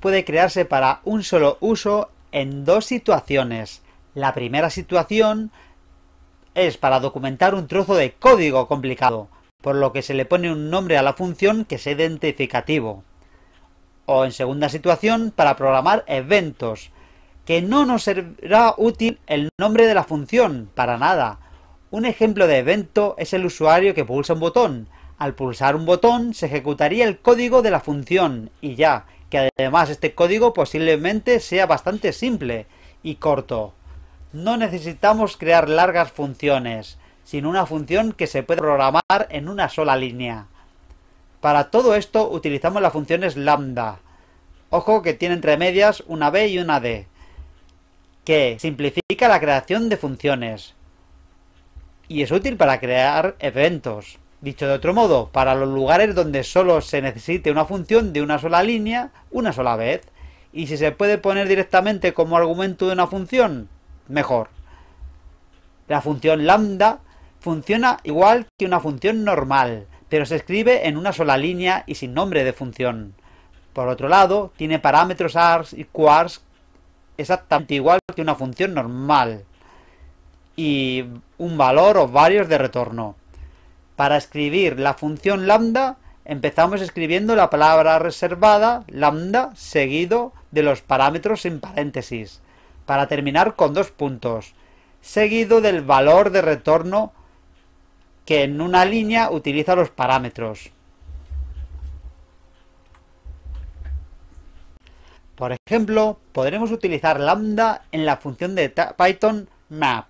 puede crearse para un solo uso en dos situaciones. La primera situación es para documentar un trozo de código complicado, por lo que se le pone un nombre a la función que sea identificativo. O en segunda situación, para programar eventos, que no nos será útil el nombre de la función, para nada. Un ejemplo de evento es el usuario que pulsa un botón. Al pulsar un botón se ejecutaría el código de la función y ya, que además este código posiblemente sea bastante simple y corto. No necesitamos crear largas funciones, sino una función que se puede programar en una sola línea. Para todo esto utilizamos las funciones lambda. Ojo que tiene entre medias una B y una D, que simplifica la creación de funciones y es útil para crear eventos. Dicho de otro modo, para los lugares donde solo se necesite una función de una sola línea, una sola vez, y si se puede poner directamente como argumento de una función, mejor. La función lambda funciona igual que una función normal, pero se escribe en una sola línea y sin nombre de función. Por otro lado, tiene parámetros args y quars exactamente igual que una función normal y un valor o varios de retorno. Para escribir la función lambda empezamos escribiendo la palabra reservada lambda seguido de los parámetros en paréntesis, para terminar con dos puntos, seguido del valor de retorno que en una línea utiliza los parámetros. Por ejemplo, podremos utilizar lambda en la función de Python map.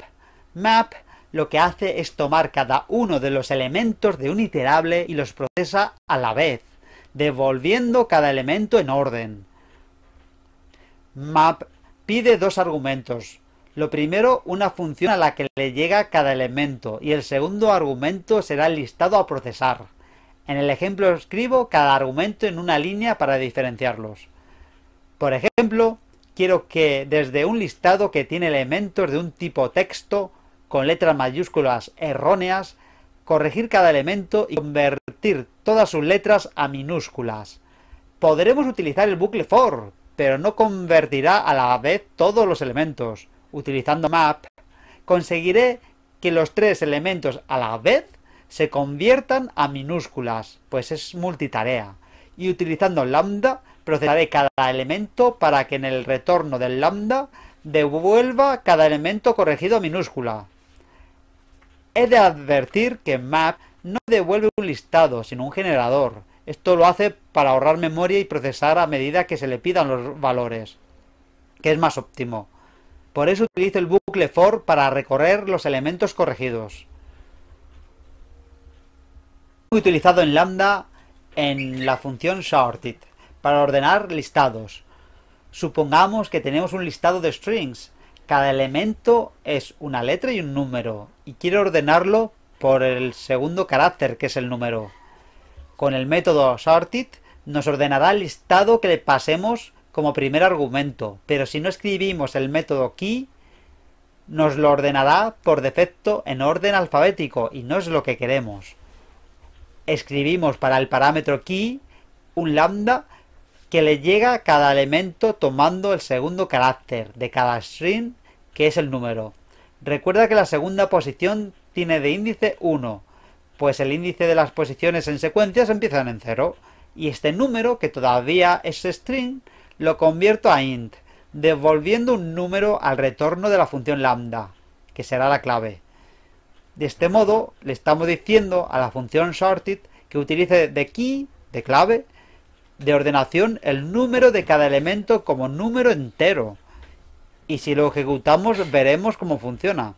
Map lo que hace es tomar cada uno de los elementos de un iterable y los procesa a la vez, devolviendo cada elemento en orden. Map pide dos argumentos. Lo primero, una función a la que le llega cada elemento y el segundo argumento será el listado a procesar. En el ejemplo escribo cada argumento en una línea para diferenciarlos. Por ejemplo, quiero que desde un listado que tiene elementos de un tipo texto con letras mayúsculas erróneas, corregir cada elemento y convertir todas sus letras a minúsculas. Podremos utilizar el bucle for, pero no convertirá a la vez todos los elementos. Utilizando map, conseguiré que los tres elementos a la vez se conviertan a minúsculas, pues es multitarea. Y utilizando lambda, procesaré cada elemento para que en el retorno del lambda devuelva cada elemento corregido a minúscula. He de advertir que Map no devuelve un listado, sino un generador. Esto lo hace para ahorrar memoria y procesar a medida que se le pidan los valores, que es más óptimo. Por eso utilizo el bucle for para recorrer los elementos corregidos. Muy utilizado en lambda en la función sorted para ordenar listados. Supongamos que tenemos un listado de strings. Cada elemento es una letra y un número y quiero ordenarlo por el segundo carácter, que es el número. Con el método sorted nos ordenará el listado que le pasemos como primer argumento, pero si no escribimos el método key, nos lo ordenará por defecto en orden alfabético y no es lo que queremos. Escribimos para el parámetro key un lambda que le llega a cada elemento tomando el segundo carácter de cada string que es el número. Recuerda que la segunda posición tiene de índice 1, pues el índice de las posiciones en secuencias empiezan en 0, y este número, que todavía es string, lo convierto a int, devolviendo un número al retorno de la función lambda, que será la clave. De este modo, le estamos diciendo a la función sorted que utilice de key, de clave, de ordenación, el número de cada elemento como número entero y si lo ejecutamos veremos cómo funciona.